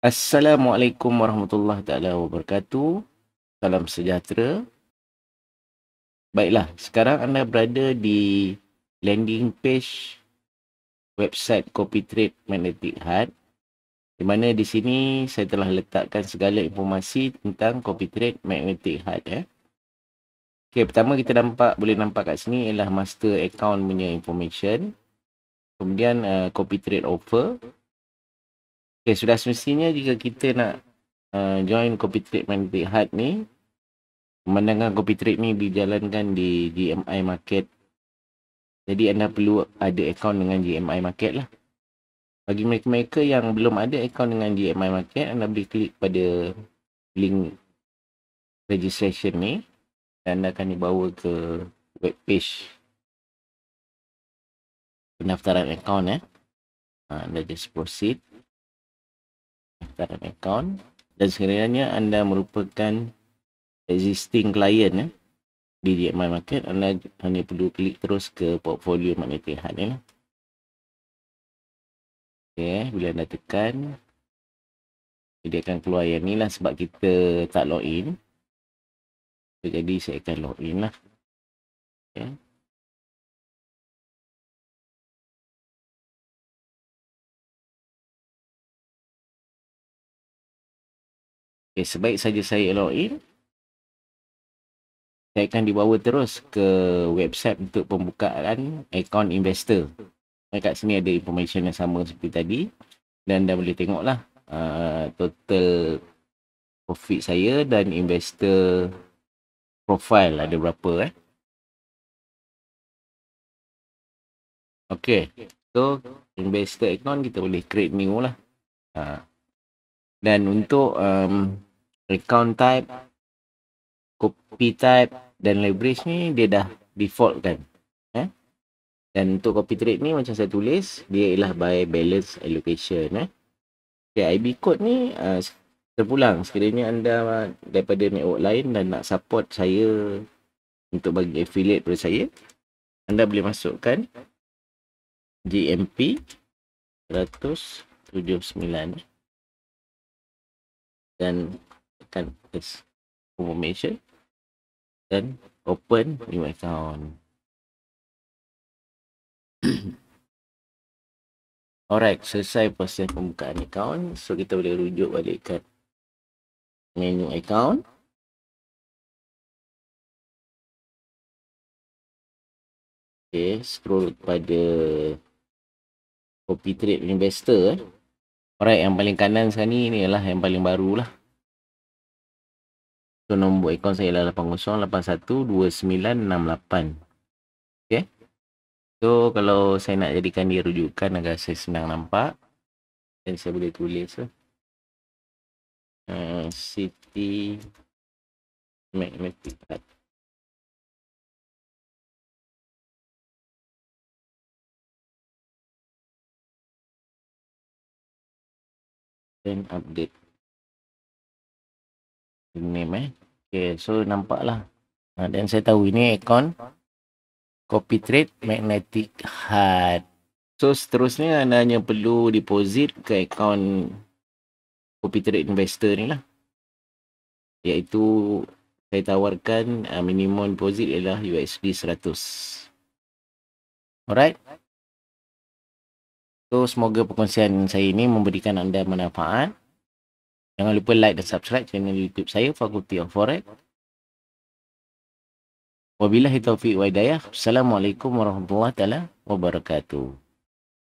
Assalamualaikum warahmatullahi taala wabarakatuh. Salam sejahtera. Baiklah, sekarang anda berada di landing page website Copy Trade Magnetic Heart di mana di sini saya telah letakkan segala informasi tentang Copy Trade Magnetic Heart eh. Okey, pertama kita nampak boleh nampak kat sini ialah master account punya information. Kemudian uh, eh, Copy Trade offer Okay, sudah semestinya jika kita nak uh, join copy Trade Mandate Heart ni, pemandangan copy Trade ni dijalankan di GMI Market. Jadi anda perlu ada akaun dengan GMI Market lah. Bagi mereka-mereka yang belum ada akaun dengan GMI Market, anda boleh klik pada link registration ni dan anda akan dibawa ke web page pendaftaran akaun eh. Ha, anda just proceed dalam account dan sebenarnya anda merupakan existing client eh, di My Market, anda hanya perlu klik terus ke portfolio magnetic hat ni. Eh. Okay, bila anda tekan, dia akan keluar yang ni lah sebab kita tak login. Jadi saya akan login lah. Okay. Okay, sebaik saja saya log in, Saya akan dibawa terus ke website untuk pembukaan akaun investor. Dekat eh, sini ada information yang sama seperti tadi. Dan dah boleh tengoklah uh, total profit saya dan investor profile ada berapa eh. Okay. So, investor account kita boleh create new lah. Uh. Dan untuk um, account type, copy type dan leverage ni dia dah default kan. Eh? Dan untuk copy trade ni macam saya tulis, dia ialah by balance allocation. Eh? Okay, IB code ni uh, terpulang. Sekiranya anda daripada network lain dan nak support saya untuk bagi affiliate pada saya, anda boleh masukkan GMP 179. 179 dan tekan S information dan open new account alright selesai proses pembukaan account so kita boleh rujuk balik ke menu account Okay, scroll pada copy trade investor eh. Alright, yang paling kanan sekarang ni, ni lah yang paling baru lah. So, nombor ikon saya ialah 8081 Okay. So, kalau saya nak jadikan dia rujukan agar saya senang nampak. Dan saya boleh tulis lah. Uh, eh, city magnetic card. Send update. Name eh. Okay, so nampak lah. nampaklah. Dan ah, saya tahu ini account. Copy trade magnetic hard. So seterusnya anda hanya perlu deposit ke account copy trade investor ni lah. Iaitu saya tawarkan uh, minimum deposit ialah USD 100. Alright. So, semoga perkongsian saya ini memberikan anda manfaat. Jangan lupa like dan subscribe channel YouTube saya, Fakulti of Forex. Wabillahi taufiq wa hidayah. Assalamualaikum warahmatullahi wabarakatuh.